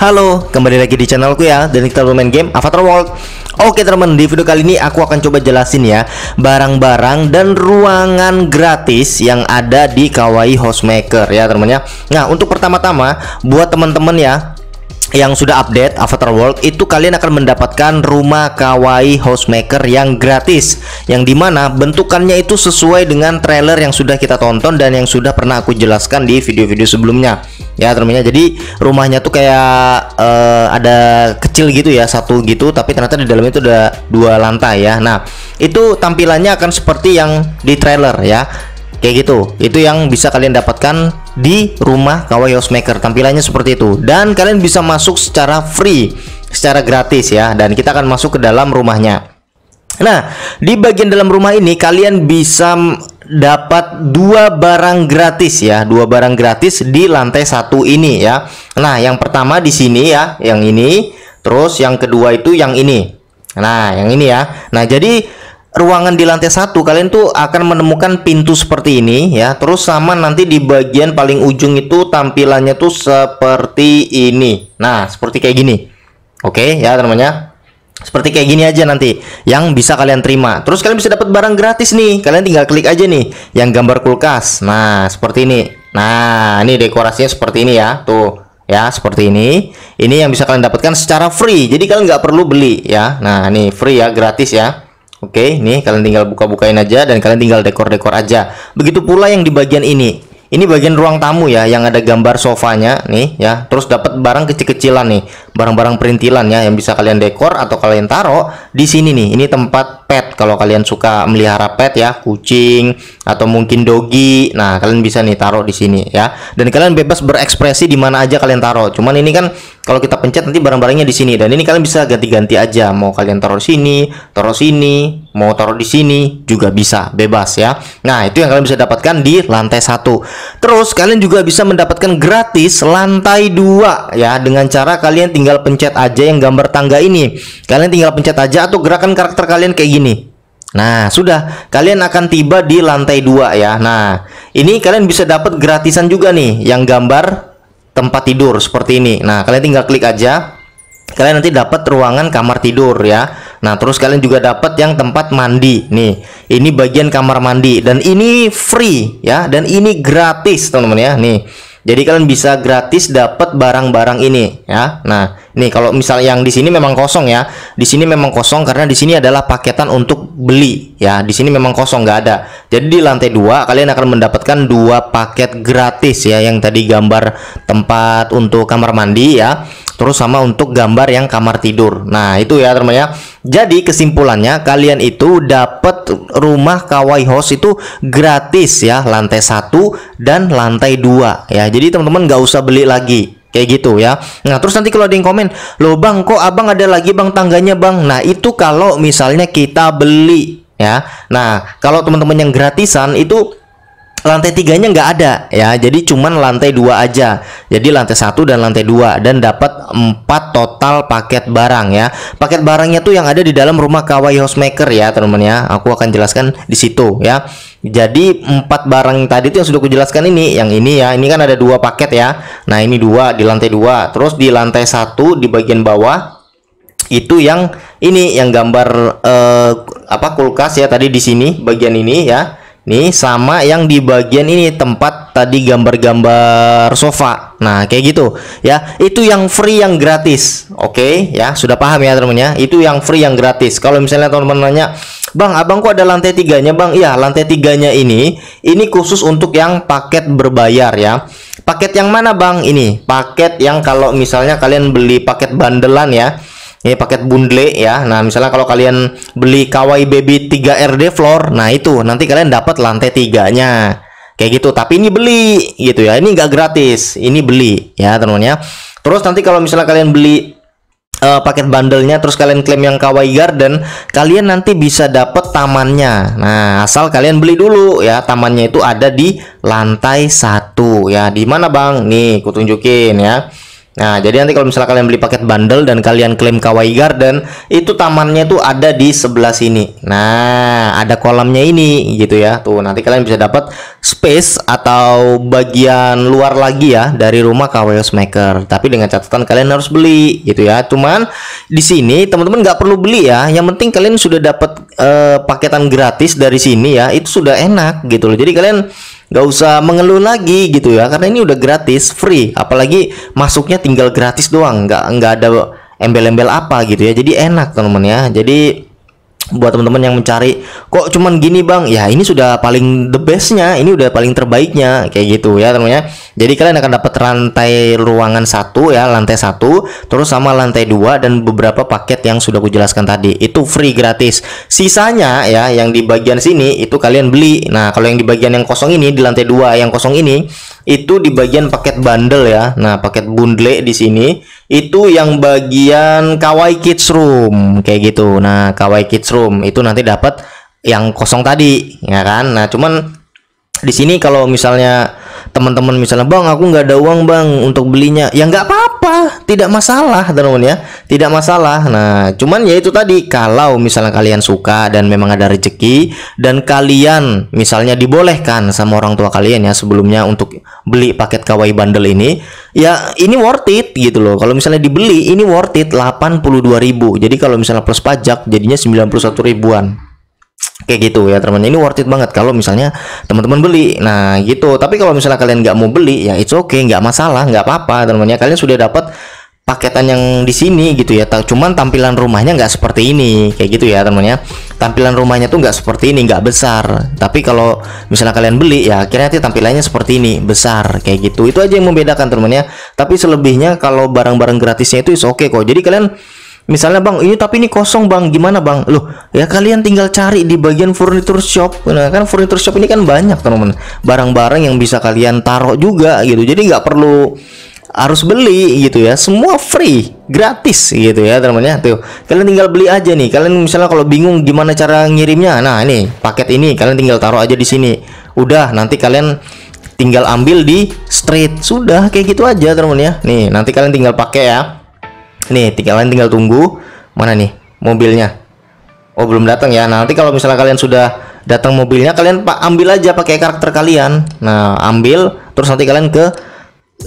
Halo, kembali lagi di channelku ya, dan kita bermain game Avatar World. Oke teman, di video kali ini aku akan coba jelasin ya barang-barang dan ruangan gratis yang ada di Kawaii Housemaker ya teman ya. Nah, untuk pertama-tama buat teman-teman ya, yang sudah update Avatar World itu kalian akan mendapatkan rumah kawaii housemaker yang gratis yang dimana bentukannya itu sesuai dengan trailer yang sudah kita tonton dan yang sudah pernah aku jelaskan di video-video sebelumnya ya terminya jadi rumahnya tuh kayak uh, ada kecil gitu ya satu gitu tapi ternyata di dalamnya itu ada dua lantai ya nah itu tampilannya akan seperti yang di trailer ya kayak gitu itu yang bisa kalian dapatkan di rumah kawaii Housemaker tampilannya seperti itu dan kalian bisa masuk secara free secara gratis ya dan kita akan masuk ke dalam rumahnya nah di bagian dalam rumah ini kalian bisa dapat dua barang gratis ya dua barang gratis di lantai satu ini ya nah yang pertama di sini ya yang ini terus yang kedua itu yang ini nah yang ini ya nah jadi ruangan di lantai satu kalian tuh akan menemukan pintu seperti ini ya terus sama nanti di bagian paling ujung itu tampilannya tuh seperti ini nah seperti kayak gini oke okay, ya namanya seperti kayak gini aja nanti yang bisa kalian terima terus kalian bisa dapat barang gratis nih kalian tinggal klik aja nih yang gambar kulkas nah seperti ini nah ini dekorasinya seperti ini ya tuh ya seperti ini ini yang bisa kalian dapatkan secara free jadi kalian nggak perlu beli ya nah ini free ya gratis ya Oke, okay, nih kalian tinggal buka-bukain aja dan kalian tinggal dekor-dekor aja. Begitu pula yang di bagian ini. Ini bagian ruang tamu ya, yang ada gambar sofanya nih ya. Terus dapat barang kecil-kecilan nih, barang-barang perintilan ya yang bisa kalian dekor atau kalian taruh di sini nih. Ini tempat pet kalau kalian suka melihara pet ya, kucing atau mungkin dogi. Nah, kalian bisa nih taruh di sini ya. Dan kalian bebas berekspresi di mana aja kalian taruh. Cuman ini kan kalau kita pencet nanti barang-barangnya di sini dan ini kalian bisa ganti-ganti aja mau kalian taruh sini taruh sini mau taruh di sini juga bisa bebas ya nah itu yang kalian bisa dapatkan di lantai satu terus kalian juga bisa mendapatkan gratis lantai dua ya dengan cara kalian tinggal pencet aja yang gambar tangga ini kalian tinggal pencet aja atau gerakan karakter kalian kayak gini Nah, sudah kalian akan tiba di lantai dua ya. Nah, ini kalian bisa dapat gratisan juga nih yang gambar tempat tidur seperti ini nah kalian tinggal klik aja kalian nanti dapat ruangan kamar tidur ya nah terus kalian juga dapat yang tempat mandi nih ini bagian kamar mandi dan ini free ya dan ini gratis teman-teman ya nih jadi kalian bisa gratis dapat barang-barang ini ya nah Nih kalau misal yang di sini memang kosong ya. Di sini memang kosong karena di sini adalah paketan untuk beli ya. Di sini memang kosong nggak ada. Jadi di lantai dua kalian akan mendapatkan dua paket gratis ya yang tadi gambar tempat untuk kamar mandi ya. Terus sama untuk gambar yang kamar tidur. Nah, itu ya teman teman ya. Jadi kesimpulannya kalian itu dapat rumah Kawai House itu gratis ya lantai satu dan lantai dua ya. Jadi teman-teman nggak usah beli lagi Kayak gitu ya. Nah, terus nanti kalau ada yang komen, lo Bang, kok Abang ada lagi Bang tangganya, Bang?" Nah, itu kalau misalnya kita beli ya. Nah, kalau teman-teman yang gratisan itu lantai tiganya nggak ada ya jadi cuman lantai dua aja jadi lantai satu dan lantai dua dan dapat empat total paket barang ya paket barangnya tuh yang ada di dalam rumah Kawai Housemaker ya teman-teman ya aku akan jelaskan di situ ya jadi empat barang tadi tuh yang sudah aku jelaskan ini yang ini ya ini kan ada dua paket ya nah ini dua di lantai dua terus di lantai satu di bagian bawah itu yang ini yang gambar eh, apa kulkas ya tadi di sini bagian ini ya Nih sama yang di bagian ini tempat tadi gambar-gambar sofa. Nah, kayak gitu ya. Itu yang free yang gratis. Oke, okay? ya, sudah paham ya teman ya. Itu yang free yang gratis. Kalau misalnya teman-teman nanya, "Bang, Abang kok ada lantai tiganya, Bang?" Iya, lantai tiganya ini ini khusus untuk yang paket berbayar ya. Paket yang mana, Bang? Ini, paket yang kalau misalnya kalian beli paket bandelan ya ini paket bundle ya. Nah, misalnya kalau kalian beli kawaii Baby 3RD floor, nah itu nanti kalian dapat lantai tiganya. Kayak gitu, tapi ini beli gitu ya. Ini nggak gratis, ini beli ya, teman-teman ya. Terus nanti kalau misalnya kalian beli uh, paket bandelnya terus kalian klaim yang Kawaii Garden, kalian nanti bisa dapat tamannya. Nah, asal kalian beli dulu ya. Tamannya itu ada di lantai satu ya. Di mana, Bang? Nih, kutunjukin ya. Nah, jadi nanti kalau misalnya kalian beli paket bundle dan kalian klaim Kawaii Garden, itu tamannya tuh ada di sebelah sini. Nah, ada kolamnya ini gitu ya. Tuh, nanti kalian bisa dapat space atau bagian luar lagi ya dari rumah Kawaii Maker. Tapi dengan catatan kalian harus beli gitu ya. Cuman di sini teman-teman nggak perlu beli ya. Yang penting kalian sudah dapat uh, paketan gratis dari sini ya. Itu sudah enak gitu loh. Jadi kalian nggak usah mengeluh lagi gitu ya karena ini udah gratis free apalagi masuknya tinggal gratis doang nggak nggak ada embel-embel apa gitu ya jadi enak teman-teman ya jadi buat teman-teman yang mencari kok cuman gini bang ya ini sudah paling the bestnya ini udah paling terbaiknya kayak gitu ya teman-teman ya. Jadi kalian akan dapat rantai ruangan satu ya, lantai satu, terus sama lantai dua dan beberapa paket yang sudah aku jelaskan tadi. Itu free gratis. Sisanya ya yang di bagian sini itu kalian beli. Nah, kalau yang di bagian yang kosong ini di lantai dua yang kosong ini itu di bagian paket bundle ya. Nah, paket bundle di sini itu yang bagian Kawaii Kids Room kayak gitu. Nah, Kawaii Kids Room itu nanti dapat yang kosong tadi, ya kan? Nah, cuman di sini kalau misalnya teman-teman misalnya bang aku nggak ada uang bang untuk belinya ya nggak apa-apa tidak masalah teman-teman ya tidak masalah nah cuman ya itu tadi kalau misalnya kalian suka dan memang ada rezeki dan kalian misalnya dibolehkan sama orang tua kalian ya sebelumnya untuk beli paket kawaii bundle ini ya ini worth it gitu loh kalau misalnya dibeli ini worth it ribu jadi kalau misalnya plus pajak jadinya 91 ribuan kayak gitu ya teman-teman ini worth it banget kalau misalnya teman-teman beli nah gitu tapi kalau misalnya kalian nggak mau beli ya it's okay nggak masalah nggak apa-apa teman-teman ya kalian sudah dapat paketan yang di sini gitu ya cuman tampilan rumahnya nggak seperti ini kayak gitu ya teman ya tampilan rumahnya tuh nggak seperti ini nggak besar tapi kalau misalnya kalian beli ya akhirnya nanti tampilannya seperti ini besar kayak gitu itu aja yang membedakan teman ya tapi selebihnya kalau barang-barang gratisnya itu oke okay kok jadi kalian misalnya bang ini tapi ini kosong bang gimana bang loh ya kalian tinggal cari di bagian furniture shop nah kan furniture shop ini kan banyak teman-teman barang-barang yang bisa kalian taruh juga gitu jadi nggak perlu harus beli gitu ya semua free gratis gitu ya teman-teman ya tuh kalian tinggal beli aja nih kalian misalnya kalau bingung gimana cara ngirimnya nah ini paket ini kalian tinggal taruh aja di sini udah nanti kalian tinggal ambil di street sudah kayak gitu aja teman-teman ya nih nanti kalian tinggal pakai ya Nih, tinggal kalian tinggal tunggu mana nih mobilnya. Oh, belum datang ya. Nah, nanti kalau misalnya kalian sudah datang mobilnya, kalian pak ambil aja pakai karakter kalian. Nah, ambil terus nanti kalian ke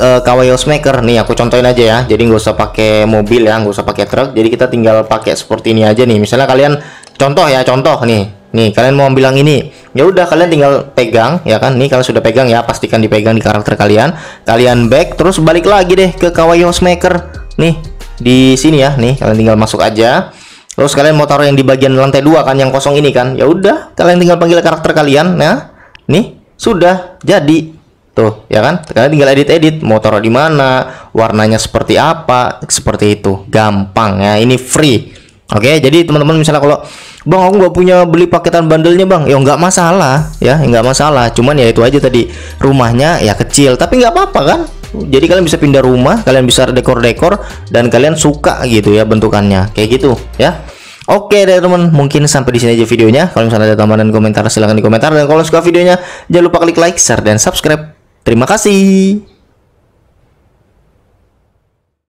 uh, Kawaii Maker. Nih, aku contohin aja ya. Jadi nggak usah pakai mobil ya, nggak usah pakai truk. Jadi kita tinggal pakai seperti ini aja nih. Misalnya kalian contoh ya, contoh nih. Nih, kalian mau bilang ini. Ya udah kalian tinggal pegang ya kan. Nih kalau sudah pegang ya, pastikan dipegang di karakter kalian. Kalian back terus balik lagi deh ke Kawaii Maker. Nih, di sini ya nih kalian tinggal masuk aja terus kalian mau taruh yang di bagian lantai dua kan yang kosong ini kan ya udah kalian tinggal panggil karakter kalian ya nih sudah jadi tuh ya kan kalian tinggal edit edit mau taruh di mana warnanya seperti apa seperti itu gampang ya ini free oke jadi teman-teman misalnya kalau bang aku nggak punya beli paketan bandelnya bang ya nggak masalah ya nggak masalah cuman ya itu aja tadi rumahnya ya kecil tapi nggak apa-apa kan jadi kalian bisa pindah rumah kalian bisa dekor-dekor dan kalian suka gitu ya bentukannya kayak gitu ya Oke deh teman, mungkin sampai di sini aja videonya. Kalau misalnya ada tambahan dan komentar silahkan di komentar dan kalau suka videonya jangan lupa klik like, share dan subscribe. Terima kasih.